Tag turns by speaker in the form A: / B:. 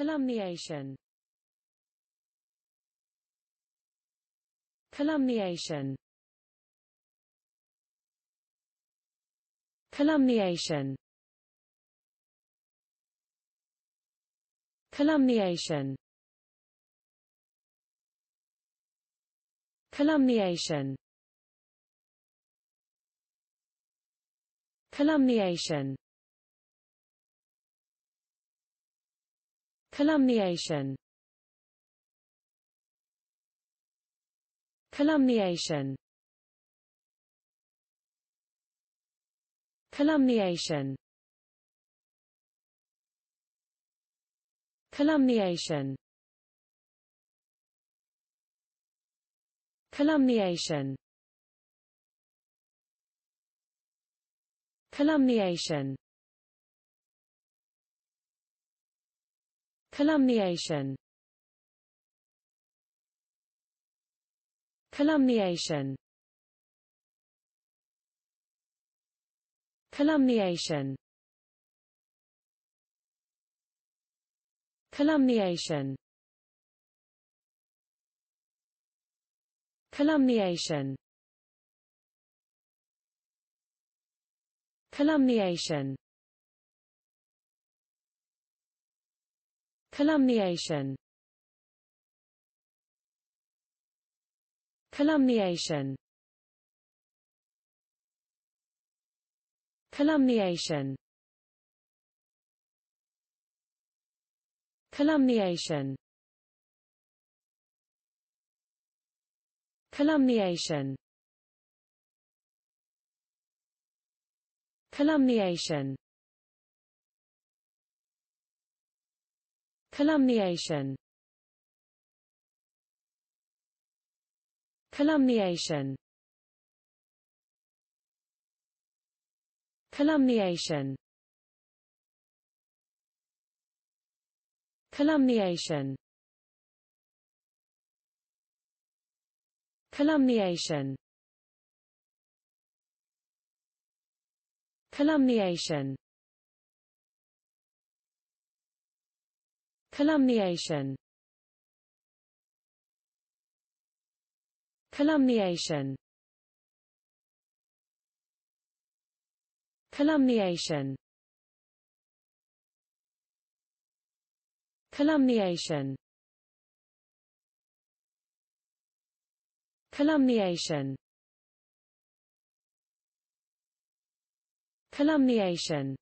A: Calumniation Calumniation Calumniation Calumniation Calumniation Calumniation Calumniation Calumniation Calumniation Calumniation Calumniation Calumniation Calumniation Calumniation Calumniation Calumniation Calumniation Calumniation Calumniation Calumniation Calumniation Calumniation Calumniation Calumniation Calumniation Calumniation Calumniation Calumniation Calumniation Calumniation Calumniation Calumniation Calumniation Calumniation Calumniation Calumniation